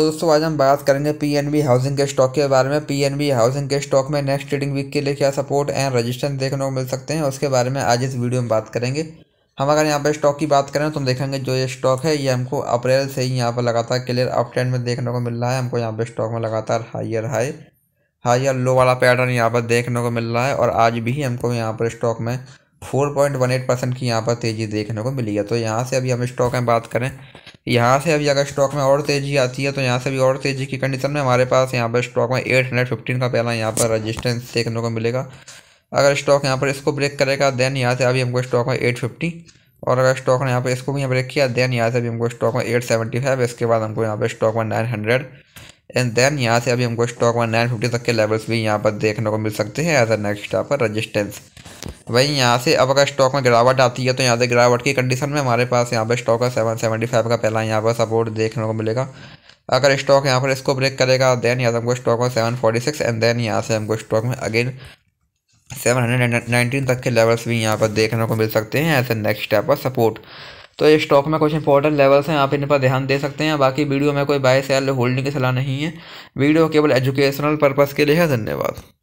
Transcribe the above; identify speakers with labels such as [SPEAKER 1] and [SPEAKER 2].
[SPEAKER 1] तो दोस्तों आज हम बात करेंगे पीएनबी हाउसिंग के स्टॉक के बारे में पीएनबी हाउसिंग के स्टॉक में नेक्स्ट ट्रेडिंग वीक के लिए क्या सपोर्ट एंड रजिस्टेंस देखने को मिल सकते हैं उसके बारे में आज इस वीडियो में बात करेंगे हम अगर यहाँ पर स्टॉक की बात करें तो हम देखेंगे जो ये स्टॉक है ये हमको अप्रैल से ही यहाँ पर लगातार क्लियर अप ट्रेंड में देखने को मिल रहा है हमको यहाँ पर स्टॉक में लगातार हाइयर हाई हाइयर लो वाला पैटर्न यहाँ पर देखने को मिल रहा है और आज भी हमको यहाँ पर स्टॉक में four point one eight percent की यहाँ पर तेज़ी देखने को मिली है तो यहाँ से अभी हम स्टॉक में बात करें यहाँ से अभी अगर स्टॉक में और तेज़ी आती है तो यहाँ से भी और तेज़ी की कंडीशन में हमारे पास यहाँ पर स्टॉक में एट हंड्रेड फिफ्टीन का पहला यहाँ पर रजिस्टेंस देखने को मिलेगा अगर स्टॉक यहाँ पर इसको ब्रेक करेगा देन यहाँ से अभी हमको स्टॉक में एट फिफ्टी और अगर स्टॉक ने यहाँ पर इसको भी ब्रेक किया देन यहाँ से अभी हमको स्टॉक में एट सेवेंटी फाइव इसके बाद हमको यहाँ पर स्टॉक में नाइन हंड्रेड एंड देन यहाँ से अभी हमको स्टॉक में नाइन फिफ्टी तक के लेवल्स भी यहाँ पर देखने को मिल सकते हैं एज अ नेक्स्ट यहाँ पर रजिस्टेंस वहीं यहाँ से अब अगर स्टॉक में गिरावट आती है तो यहाँ से गिरावट की कंडीशन में हमारे पास यहाँ पर स्टॉक है सेवन सेवेंटी फाइव का पहला यहाँ पर सपोर्ट देखने को मिलेगा अगर स्टॉक यहाँ पर इसको ब्रेक करेगा देन यहाँ से हमको स्टॉक में seven forty six and then यहाँ से हमको स्टॉक में अगेन सेवन हंड्रेड नाइनटीन तक के लेवल्स भी यहाँ पर देखने को मिल सकते हैं ऐसे नेक्स्ट स्टेप पर सपोर्ट तो ये स्टॉक में कुछ इंपॉर्टेंट लेवल्स हैं आप इन पर ध्यान दे सकते हैं बाकी वीडियो में कोई बाय सेल होल्डिंग की सलाह नहीं है वीडियो केवल एजुकेशनल पर्पज़ के लिए है धन्यवाद